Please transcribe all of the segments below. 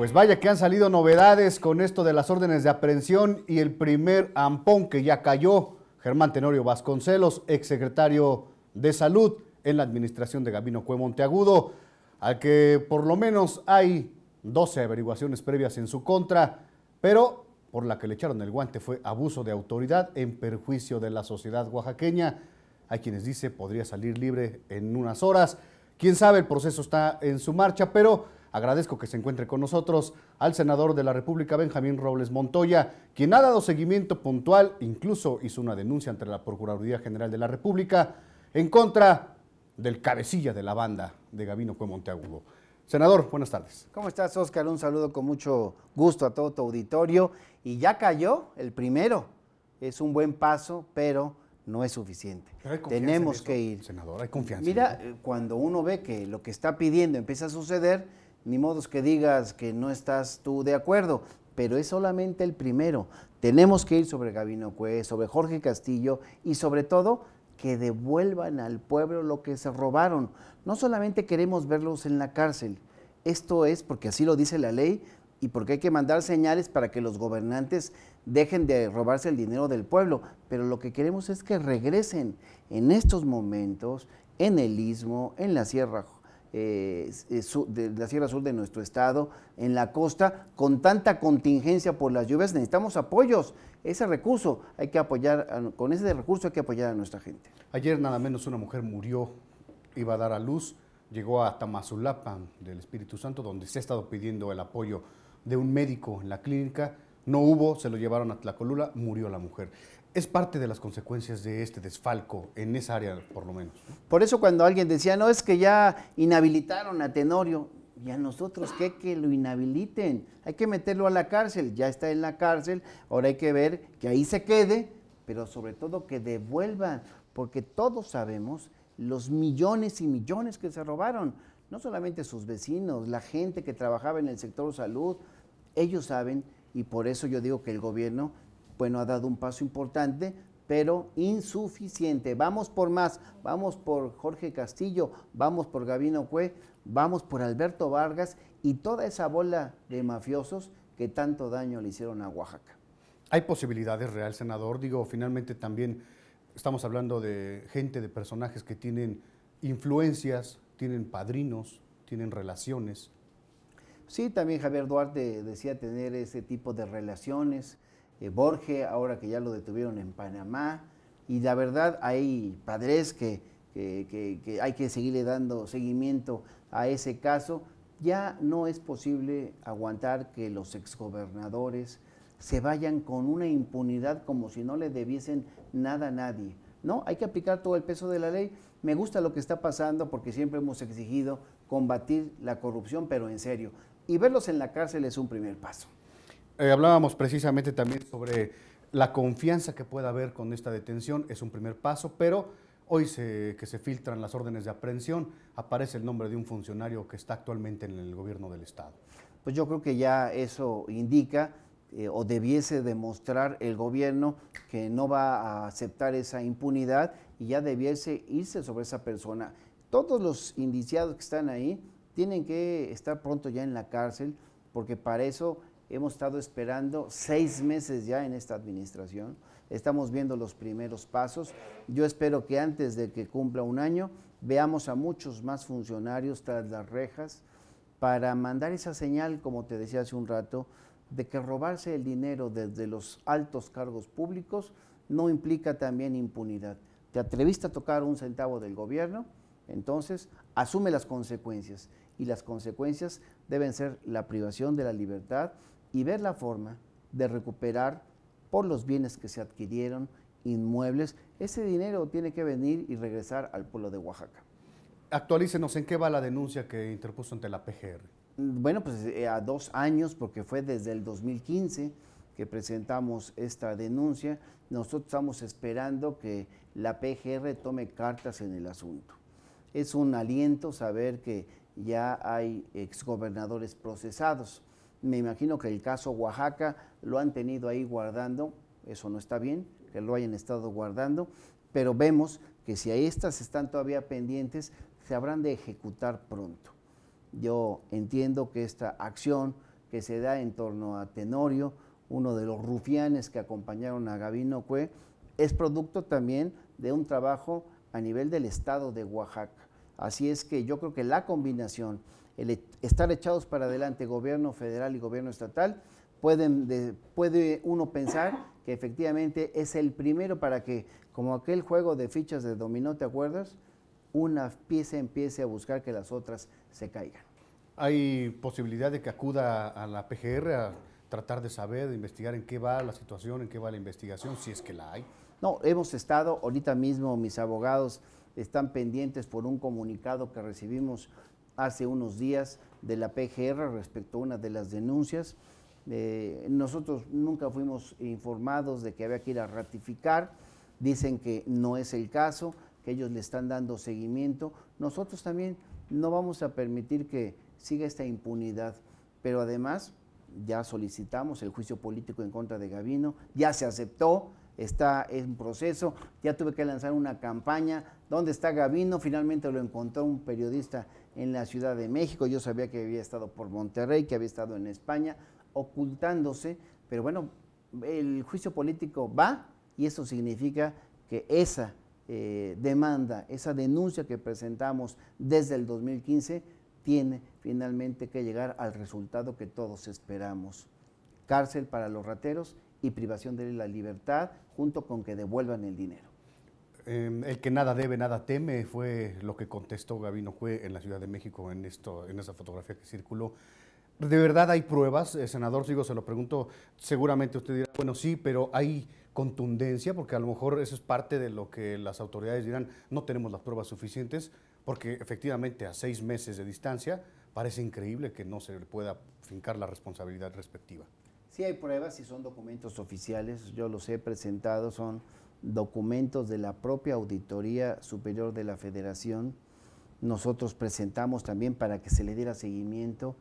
Pues vaya que han salido novedades con esto de las órdenes de aprehensión y el primer ampón que ya cayó, Germán Tenorio Vasconcelos, exsecretario de Salud en la administración de Gabino Cue Monteagudo, al que por lo menos hay 12 averiguaciones previas en su contra, pero por la que le echaron el guante fue abuso de autoridad en perjuicio de la sociedad oaxaqueña. Hay quienes dice podría salir libre en unas horas. Quién sabe, el proceso está en su marcha, pero Agradezco que se encuentre con nosotros al senador de la República, Benjamín Robles Montoya, quien ha dado seguimiento puntual, incluso hizo una denuncia ante la Procuraduría General de la República en contra del cabecilla de la banda de Gabino Cue Monteagudo. Senador, buenas tardes. ¿Cómo estás, Oscar? Un saludo con mucho gusto a todo tu auditorio. Y ya cayó el primero. Es un buen paso, pero no es suficiente. Tenemos que ir. Senador, hay confianza. Mira, eh, cuando uno ve que lo que está pidiendo empieza a suceder, ni modos que digas que no estás tú de acuerdo, pero es solamente el primero. Tenemos que ir sobre Gabino Cue, sobre Jorge Castillo y sobre todo que devuelvan al pueblo lo que se robaron. No solamente queremos verlos en la cárcel, esto es porque así lo dice la ley y porque hay que mandar señales para que los gobernantes dejen de robarse el dinero del pueblo, pero lo que queremos es que regresen en estos momentos en el istmo, en la Sierra eh, eh, de la Sierra Sur de nuestro estado, en la costa, con tanta contingencia por las lluvias, necesitamos apoyos. Ese recurso hay que apoyar, con ese recurso hay que apoyar a nuestra gente. Ayer nada menos una mujer murió, iba a dar a luz, llegó a Tamazulapa del Espíritu Santo, donde se ha estado pidiendo el apoyo de un médico en la clínica. No hubo, se lo llevaron a Tlacolula, murió la mujer es parte de las consecuencias de este desfalco en esa área, por lo menos. Por eso cuando alguien decía, no, es que ya inhabilitaron a Tenorio, y a nosotros qué que lo inhabiliten, hay que meterlo a la cárcel, ya está en la cárcel, ahora hay que ver que ahí se quede, pero sobre todo que devuelvan, porque todos sabemos los millones y millones que se robaron, no solamente sus vecinos, la gente que trabajaba en el sector salud, ellos saben y por eso yo digo que el gobierno bueno, ha dado un paso importante, pero insuficiente. Vamos por más, vamos por Jorge Castillo, vamos por Gabino Cue, vamos por Alberto Vargas y toda esa bola de mafiosos que tanto daño le hicieron a Oaxaca. Hay posibilidades real, senador. Digo, finalmente también estamos hablando de gente, de personajes que tienen influencias, tienen padrinos, tienen relaciones. Sí, también Javier Duarte decía tener ese tipo de relaciones. Eh, Borge, ahora que ya lo detuvieron en Panamá. Y la verdad hay padres que, que hay que seguirle dando seguimiento a ese caso. Ya no es posible aguantar que los exgobernadores se vayan con una impunidad como si no le debiesen nada a nadie. No, hay que aplicar todo el peso de la ley. Me gusta lo que está pasando porque siempre hemos exigido combatir la corrupción, pero en serio. Y verlos en la cárcel es un primer paso. Eh, hablábamos precisamente también sobre la confianza que pueda haber con esta detención, es un primer paso, pero hoy que se filtran las órdenes de aprehensión, aparece el nombre de un funcionario que está actualmente en el gobierno del Estado. Pues yo creo que ya eso indica eh, o debiese demostrar el gobierno que no va a aceptar esa impunidad y ya debiese irse sobre esa persona. Todos los indiciados que están ahí tienen que estar pronto ya en la cárcel porque para eso Hemos estado esperando seis meses ya en esta administración. Estamos viendo los primeros pasos. Yo espero que antes de que cumpla un año veamos a muchos más funcionarios tras las rejas para mandar esa señal, como te decía hace un rato, de que robarse el dinero desde los altos cargos públicos no implica también impunidad. Te atreviste a tocar un centavo del gobierno, entonces asume las consecuencias y las consecuencias deben ser la privación de la libertad y ver la forma de recuperar por los bienes que se adquirieron, inmuebles, ese dinero tiene que venir y regresar al pueblo de Oaxaca. Actualícenos en qué va la denuncia que interpuso ante la PGR. Bueno, pues eh, a dos años, porque fue desde el 2015 que presentamos esta denuncia, nosotros estamos esperando que la PGR tome cartas en el asunto. Es un aliento saber que ya hay exgobernadores procesados. Me imagino que el caso Oaxaca lo han tenido ahí guardando, eso no está bien, que lo hayan estado guardando, pero vemos que si estas están todavía pendientes, se habrán de ejecutar pronto. Yo entiendo que esta acción que se da en torno a Tenorio, uno de los rufianes que acompañaron a Gavino Cue, es producto también de un trabajo a nivel del Estado de Oaxaca. Así es que yo creo que la combinación, el e, estar echados para adelante gobierno federal y gobierno estatal, pueden puede uno pensar que efectivamente es el primero para que, como aquel juego de fichas de dominó, ¿te acuerdas? Una pieza empiece a buscar que las otras se caigan. ¿Hay posibilidad de que acuda a la PGR a tratar de saber, de investigar en qué va la situación, en qué va la investigación, si es que la hay? No, hemos estado, ahorita mismo mis abogados están pendientes por un comunicado que recibimos hace unos días de la PGR respecto a una de las denuncias. Eh, nosotros nunca fuimos informados de que había que ir a ratificar, dicen que no es el caso, que ellos le están dando seguimiento. Nosotros también no vamos a permitir que siga esta impunidad, pero además ya solicitamos el juicio político en contra de Gavino, ya se aceptó, está en proceso. Ya tuve que lanzar una campaña. ¿Dónde está Gavino? Finalmente lo encontró un periodista en la Ciudad de México. Yo sabía que había estado por Monterrey, que había estado en España, ocultándose. Pero bueno, el juicio político va y eso significa que esa eh, demanda, esa denuncia que presentamos desde el 2015, tiene finalmente que llegar al resultado que todos esperamos. Cárcel para los rateros y privación de la libertad, junto con que devuelvan el dinero. Em, el que nada debe, nada teme, fue lo que contestó Gabino Jue en la Ciudad de México en, esto, en esa fotografía que circuló. ¿De verdad hay pruebas? Eh, senador, digo, se lo pregunto, seguramente usted dirá, bueno, sí, pero hay contundencia, porque a lo mejor eso es parte de lo que las autoridades dirán, no tenemos las pruebas suficientes, porque efectivamente a seis meses de distancia parece increíble que no se le pueda fincar la responsabilidad respectiva hay pruebas y son documentos oficiales, yo los he presentado, son documentos de la propia Auditoría Superior de la Federación. Nosotros presentamos también para que se le diera seguimiento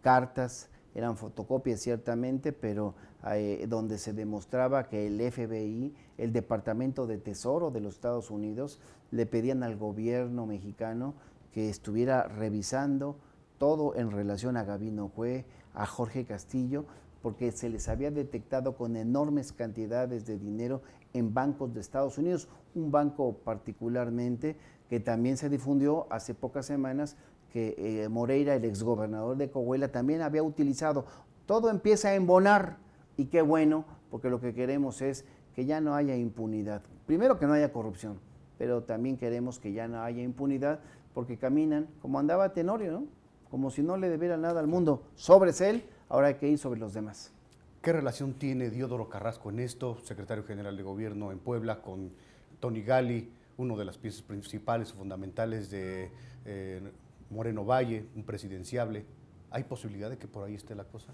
cartas, eran fotocopias ciertamente, pero eh, donde se demostraba que el FBI, el Departamento de Tesoro de los Estados Unidos, le pedían al gobierno mexicano que estuviera revisando todo en relación a Gabino Cue, a Jorge Castillo, porque se les había detectado con enormes cantidades de dinero en bancos de Estados Unidos, un banco particularmente que también se difundió hace pocas semanas que eh, Moreira, el exgobernador de Coahuila, también había utilizado. Todo empieza a embonar y qué bueno, porque lo que queremos es que ya no haya impunidad. Primero que no haya corrupción, pero también queremos que ya no haya impunidad porque caminan como andaba Tenorio, ¿no? Como si no le debiera nada al mundo. sobre él, ahora hay que ir sobre los demás. ¿Qué relación tiene Diodoro Carrasco en esto, secretario general de gobierno en Puebla, con Tony Gali, uno de las piezas principales o fundamentales de eh, Moreno Valle, un presidenciable? ¿Hay posibilidad de que por ahí esté la cosa?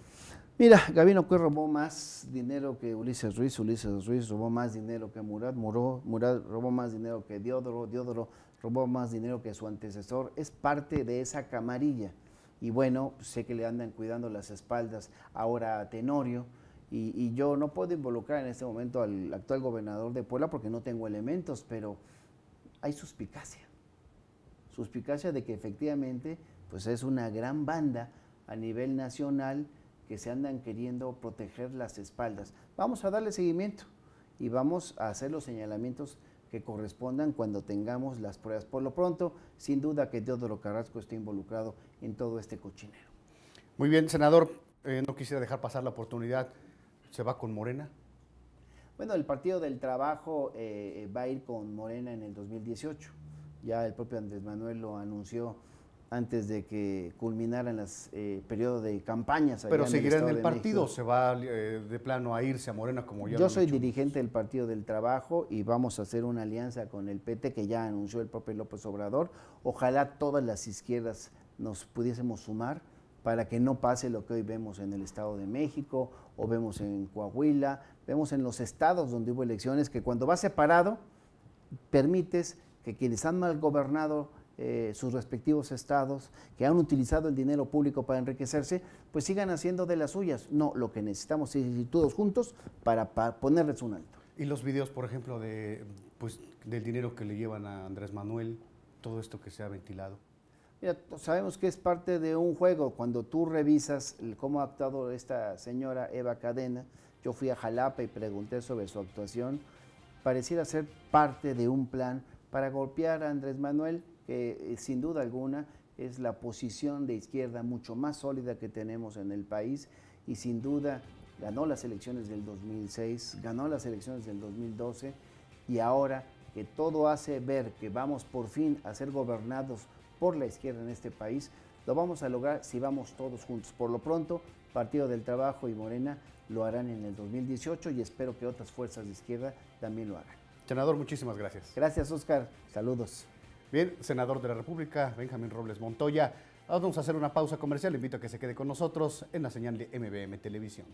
Mira, Gavino Cue robó más dinero que Ulises Ruiz, Ulises Ruiz robó más dinero que Murat, Muró, Murat robó más dinero que Diodoro, Diodoro robó más dinero que su antecesor. Es parte de esa camarilla y bueno, sé que le andan cuidando las espaldas ahora a Tenorio. Y, yo no puedo involucrar en este momento al actual gobernador de Puebla porque no tengo elementos, pero hay suspicacia. Suspicacia de que efectivamente pues es una gran banda a nivel nacional que se andan queriendo proteger las espaldas. Vamos a darle seguimiento y vamos a hacer los señalamientos que correspondan cuando tengamos las pruebas. Por lo pronto, sin duda que Teodoro Carrasco esté involucrado en todo este cochinero. Muy bien, senador, eh, no quisiera dejar pasar la oportunidad. ¿Se va con Morena? Bueno, el Partido del Trabajo eh, va a ir con Morena en el 2018. Ya el propio Andrés Manuel lo anunció antes de que culminaran los eh, periodos de campañas. Pero seguirá en el, partido, o se va eh, de plano a irse a Morena como yo. Yo soy dirigente del Partido del Trabajo y vamos a hacer una alianza con el PT que ya anunció el propio López Obrador. Ojalá todas las izquierdas nos pudiésemos sumar para que no pase lo que hoy vemos en el Estado de México o vemos en Coahuila, vemos en los estados donde hubo elecciones que cuando va separado permites que quienes han mal gobernado eh, sus respectivos estados, que han utilizado el dinero público para enriquecerse, pues sigan haciendo de las suyas. No, lo que necesitamos es todos juntos para, ponerles un alto. Y los videos, por ejemplo, de, pues, del dinero que le llevan a Andrés Manuel, todo esto que se ha ventilado. Mira, sabemos que es parte de un juego. Cuando tú revisas cómo ha actuado esta señora Eva Cadena, yo fui a Jalapa y pregunté sobre su actuación, pareciera ser parte de un plan para golpear a Andrés Manuel que eh, sin duda alguna es la posición de izquierda mucho más sólida que tenemos en el país y sin duda ganó las elecciones del 2006, ganó las elecciones del 2012 y ahora que todo hace ver que vamos por fin a ser gobernados por la izquierda en este país, lo vamos a lograr si vamos todos juntos. Por lo pronto, Partido del Trabajo y Morena lo harán en el 2018 y espero que otras fuerzas de izquierda también lo hagan. Senador, muchísimas gracias. Gracias, Oscar. Saludos. Bien, senador de la República, Benjamín Robles Montoya, vamos a hacer una pausa comercial. invito a que se quede con nosotros en la señal de MBM Televisión.